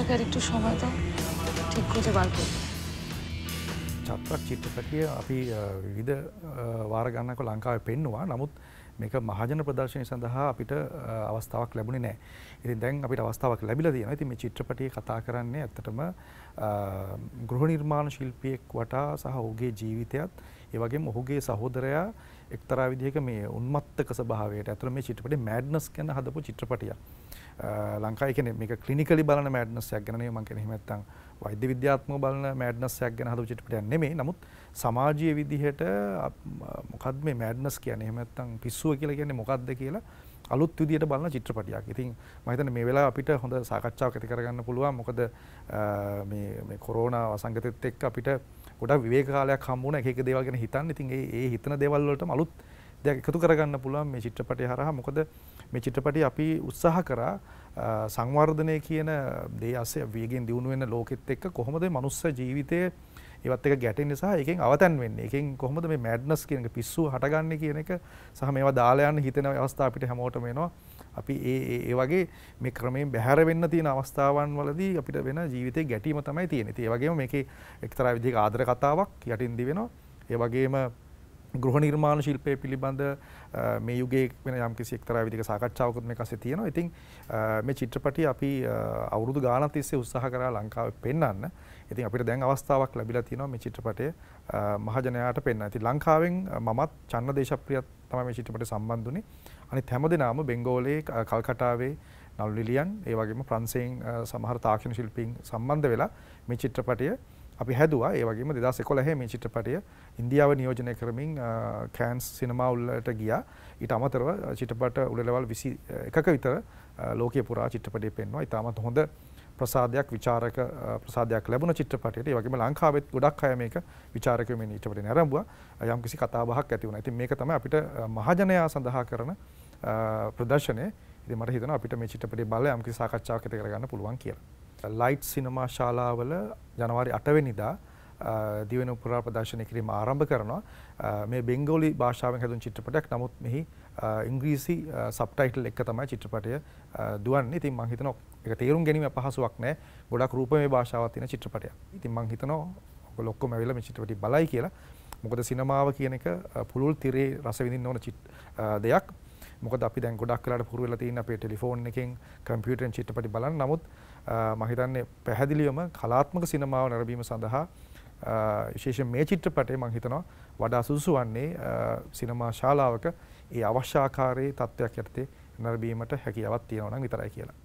তাকে আর একটু সময় দাও ঠিক খুঁজে বার করবো චත්‍රක් චිත්‍රපටිය අපි විධ වාරගන්නක ලංකාව පෙන්නවා නමුත් මේක මහජන ප්‍රදර්ශනය සඳහා අපිට අවස්ථාවක් ලැබුණේ නෑ ඉති දැන් අපිට අවස්ථාවක් ලැබිල දයන ති මේ චිත්‍රපටිය කතා කරන්නේ ඇත්තටම ගෘහ නිර්මාණ ශිල්පියෙක් වටා සහ ඔහුගේ ජීවිතයත් ඒවගේ ඔහුගේ සහෝදරයා එක්තරා විදිහක මේ උන්මත්තක සභාවයට ඇතර මේ චිත්‍රපටි මෑඩ්නස් කැන හදපු චිත්‍රපටියක්. ලංකායි කියන මේක ක්ලිනිකලි බලන මෑඩ්නස්යක් ගැන නෙවෙයි මම කියන්නේ එහෙම නැත්නම් වෛද්‍ය විද්‍යාත්මකව බලන මෑඩ්නස්යක් ගැන හදපු චිත්‍රපටයක් නෙමෙයි. නමුත් සමාජීය විදිහට මොකද්ද මේ මෑඩ්නස් කියන්නේ? එහෙම නැත්නම් පිස්සුව කියලා කියන්නේ මොකද්ද කියලා අලුත් විදිහට බලන චිත්‍රපටයක්. ඉතින් මම හිතන්නේ මේ වෙලාව අපිට හොඳ සාකච්ඡාවක් ඇති කරගන්න පුළුවන්. මොකද මේ මේ කොරෝනා වසංගතෙත් එක්ක අපිට ගොඩක් විවේක කාලයක් හම්බ වුණා. එක එක දේවල් ගැන හිතන්න. ඉතින් ඒ ඒ හිතන දේවල් වලටම අලුත් දෙයක් එකතු කරගන්න පුළුවන් මේ චිත්‍රපටය හරහා මොකද මේ චිත්‍රපටි අපි උත්සාහ කරා සංවර්ධනය කියන දේ අස්සේ වේගෙන් දියුණු වෙන ලෝකෙත් එක්ක කොහොමද මනුස්ස ජීවිතයේ ඒවත් එක ගැටෙන්නේ සහ එකෙන් අවතැන් වෙන්නේ එකෙන් කොහොමද මේ මැඩ්නස් කියන එක පිස්සු හටගන්නේ කියන එක සහ මේවා දාලා යන්න හිතෙන අවස්ථා අපිට හැමෝටම එනවා අපි ඒ ඒ වගේ මේ ක්‍රමයෙන් බැහැර වෙන්න තියෙන අවස්ථාවන් වලදී අපිට වෙන ජීවිතේ ගැටීම තමයි තියෙන්නේ. ඒ වගේම මේකේ එක්තරා විදිහක ආදර කතාවක් යටින් දි වෙනවා. ඒ වගේම ගෘහ නිර්මාණ ශිල්පය පිළිබඳ මේ යුගයේ වෙන යම් කිසි එක්තරා විදිහක සාකච්ඡාවකුත් මේක ඇස්සේ තියෙනවා. ඉතින් මේ චිත්‍රපටි අපි අවුරුදු ගාණක් තිස්සේ උත්සාහ කරා ලංකාවේ පෙන්වන්න. ඉතින් අපිට දැන් අවස්ථාවක් ලැබිලා තියෙනවා මේ චිත්‍රපටය මහජනයාට පෙන්වන්න. ඉතින් ලංකාවෙන් මමත් චන්න දේශප්‍රියත් තමයි මේ චිත්‍රපටය සම්බන්ධ වුනේ. අනිත් හැමදෙනාම බෙන්ගෝලයේ කල්කටාවේ නළුලිලියන් ඒ වගේම ප්‍රංශයෙන් සමහර තාක්ෂණ ශිල්පීන් සම්බන්ධ වෙලා මේ චිත්‍රපටය අපි හැදවා ඒවගේම දෙදස් එකොළහ මේ චිත්‍රපටය ඉන්දියාව නියෝජනය කරමින් කෑන්ස් සිනමා උල්ලට ගියා ඊට අමතරව චිටපට උලලවල් විසි එකක විතර ලෝකය පුරා චිත්‍රපටය පෙන්වා ඉතාමත් හොඳ ප්‍රසාධයක් විචාරක ප්‍රසාධයක් ලැබුණ චිත්‍රපටයට වගේ ලංකාවෙත් ගොඩක් අය මේක විචාරකම නිටපට නැරඹවා යම් කිසි කතාබහක් ඇතිවුණ ඇති මේක තම අපිට මහජනයා සඳහා කරන ප්‍රදර්ශනය ඉති මට හිතන අපිට මේ චිත්‍රපටේ බල යම්කි සාකච්ඡාවකත කරගන්න පුළුවන් කියලා ලයිට් සිනමා ශාලාවල ජනවාරි 8 වෙනිදා දිවෙන පුරා ප්‍රදර්ශනය කිරීම ආරම්භ කරනවා මේ බෙංගෝලි භාෂාවෙන් හැදුණු චිත්‍රපටයක් නමුත් මෙහි ඉංග්‍රීසි සබ්ටයිටල් එක තමයි චිත්‍රපටය දුවන්නේ ඉතින් මං හිතනවා ඒක තේරුම් ගැනීම අපහසුයක් නෑ ගොඩක් රූපමය භාෂාවක් තියෙන චිත්‍රපටයක් ඉතින් මං හිතනවා ඔයගොල්ලෝ ඔක්කොම ඇවිල්ලා මේ චිත්‍රපටි බලයි කියලා මොකද සිනමාව කියන එක පුළුල් තිරේ රස විඳින්න ඕන දෙයක් මොකද අපි දැන් ගොඩක් වෙලාට පුරු වෙලා තියෙන අපේ ටෙලිෆෝන් එකෙන් කම්පියුටරෙන් චිත්‍රපටි බලන්න නමුත් මම හිතන්නේ පැහැදිලිවම කලාත්මක සිනමාව නැරඹීම සඳහා විශේෂයෙන් මේ චිත්‍රපටය මම හිතනවා වඩා සුදුසු වන්නේ සිනමා ශාලාවක ඒ අවශ්‍ය ආකාරයේ තත්ත්වයක් යටතේ නැරඹීමට හැකියාවක් තියෙනවා නම් විතරයි කියලා